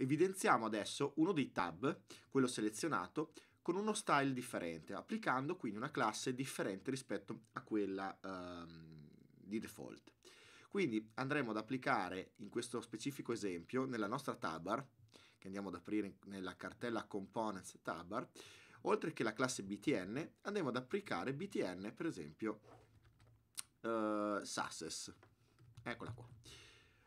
Evidenziamo adesso uno dei tab, quello selezionato, con uno style differente, applicando quindi una classe differente rispetto a quella ehm, di default. Quindi andremo ad applicare in questo specifico esempio, nella nostra tabbar, che andiamo ad aprire nella cartella components tabbar, oltre che la classe btn, andremo ad applicare btn per esempio eh, sasses. Eccola qua.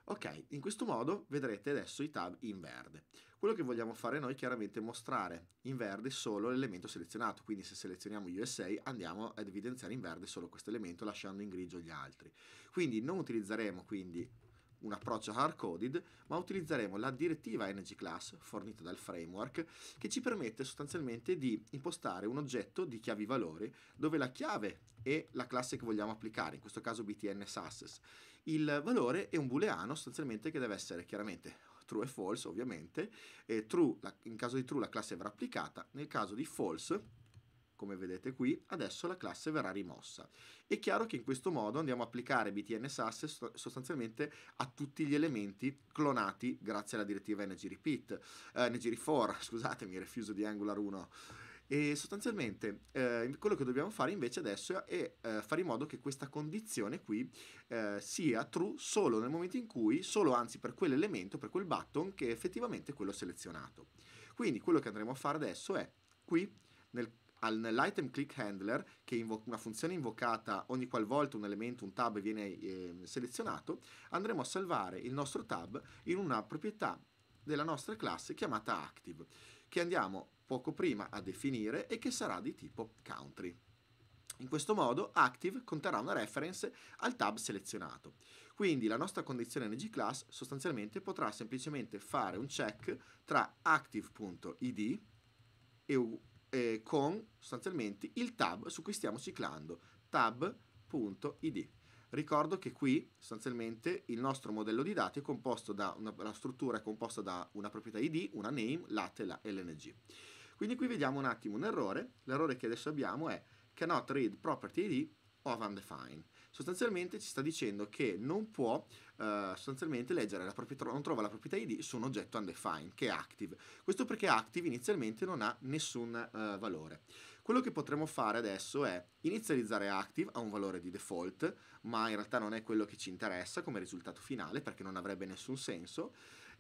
Ok, in questo modo vedrete adesso i tab in verde. Quello che vogliamo fare noi è chiaramente mostrare in verde solo l'elemento selezionato, quindi se selezioniamo USA andiamo ad evidenziare in verde solo questo elemento lasciando in grigio gli altri. Quindi non utilizzeremo quindi un approccio hard-coded, ma utilizzeremo la direttiva Energy Class fornita dal framework che ci permette sostanzialmente di impostare un oggetto di chiavi valori dove la chiave è la classe che vogliamo applicare, in questo caso BTNS Access. Il valore è un booleano sostanzialmente che deve essere chiaramente true e false ovviamente, e true, in caso di true la classe verrà applicata, nel caso di false come vedete qui, adesso la classe verrà rimossa. È chiaro che in questo modo andiamo a applicare BTNS Access sostanzialmente a tutti gli elementi clonati grazie alla direttiva Energy Repeat, eh, Energy Refor, scusatemi, rifiuso di Angular 1. E sostanzialmente eh, quello che dobbiamo fare invece adesso è eh, fare in modo che questa condizione qui eh, sia true solo nel momento in cui, solo anzi per quell'elemento, per quel button che è effettivamente quello selezionato. Quindi quello che andremo a fare adesso è qui nel all'item click handler che è una funzione invocata ogni qualvolta un elemento, un tab viene eh, selezionato, andremo a salvare il nostro tab in una proprietà della nostra classe chiamata active, che andiamo poco prima a definire e che sarà di tipo country. In questo modo active conterrà una reference al tab selezionato. Quindi la nostra condizione ngClass sostanzialmente potrà semplicemente fare un check tra active.id e eh, con sostanzialmente il tab su cui stiamo ciclando, tab.id. Ricordo che qui sostanzialmente il nostro modello di dati è composto da una, la struttura è composta da una proprietà id, una name, lat e lng. Quindi qui vediamo un attimo un errore, l'errore che adesso abbiamo è cannot read property id of undefined sostanzialmente ci sta dicendo che non può eh, sostanzialmente leggere la proprietà, non trova la proprietà ID su un oggetto undefined che è active. Questo perché active inizialmente non ha nessun eh, valore. Quello che potremmo fare adesso è inizializzare active a un valore di default, ma in realtà non è quello che ci interessa come risultato finale perché non avrebbe nessun senso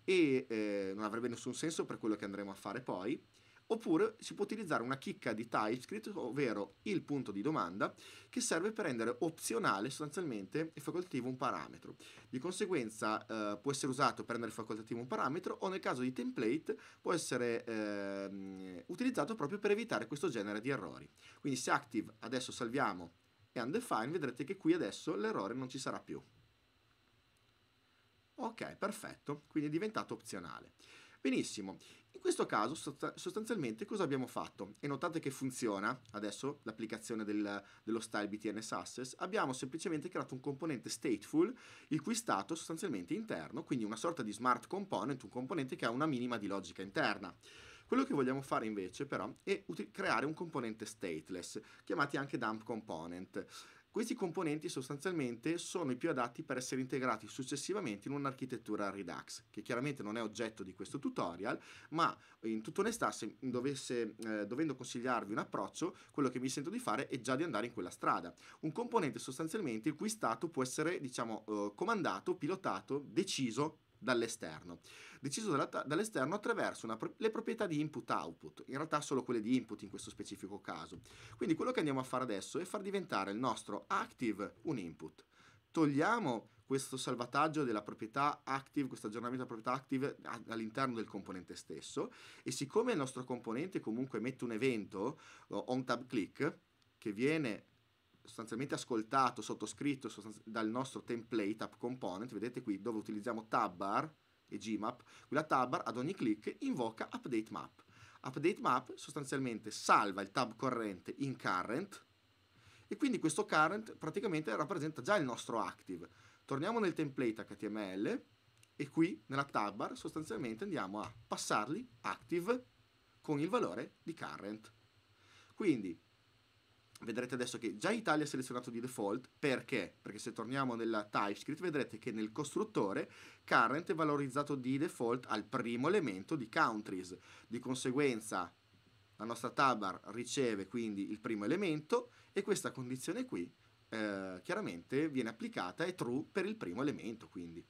e eh, non avrebbe nessun senso per quello che andremo a fare poi Oppure si può utilizzare una chicca di TypeScript, ovvero il punto di domanda, che serve per rendere opzionale sostanzialmente e facoltativo un parametro. Di conseguenza eh, può essere usato per rendere facoltativo un parametro o nel caso di template può essere eh, utilizzato proprio per evitare questo genere di errori. Quindi se active adesso salviamo e undefine vedrete che qui adesso l'errore non ci sarà più. Ok, perfetto, quindi è diventato opzionale. Benissimo, questo caso sostanzialmente cosa abbiamo fatto? E notate che funziona adesso l'applicazione del, dello style BTNS access, abbiamo semplicemente creato un componente stateful il cui stato sostanzialmente è interno, quindi una sorta di smart component, un componente che ha una minima di logica interna. Quello che vogliamo fare invece però è creare un componente stateless, chiamati anche dump component. Questi componenti sostanzialmente sono i più adatti per essere integrati successivamente in un'architettura Redux, che chiaramente non è oggetto di questo tutorial, ma in tutta onestà, se dovesse, eh, dovendo consigliarvi un approccio, quello che mi sento di fare è già di andare in quella strada. Un componente sostanzialmente il cui stato può essere, diciamo, eh, comandato, pilotato, deciso dall'esterno, deciso dall'esterno attraverso una, le proprietà di input-output, in realtà solo quelle di input in questo specifico caso. Quindi quello che andiamo a fare adesso è far diventare il nostro active un input. Togliamo questo salvataggio della proprietà active, questo aggiornamento della proprietà active all'interno del componente stesso e siccome il nostro componente comunque emette un evento, on tab click, che viene sostanzialmente ascoltato, sottoscritto dal nostro template app component, vedete qui dove utilizziamo tab bar e gmap, quella tab bar ad ogni clic invoca update map. Update map sostanzialmente salva il tab corrente in current e quindi questo current praticamente rappresenta già il nostro active. Torniamo nel template HTML e qui nella tab bar sostanzialmente andiamo a passarli active con il valore di current. Quindi vedrete adesso che già Italia è selezionato di default perché? Perché se torniamo nella TypeScript vedrete che nel costruttore current è valorizzato di default al primo elemento di countries, di conseguenza la nostra tabar riceve quindi il primo elemento e questa condizione qui eh, chiaramente viene applicata è true per il primo elemento quindi.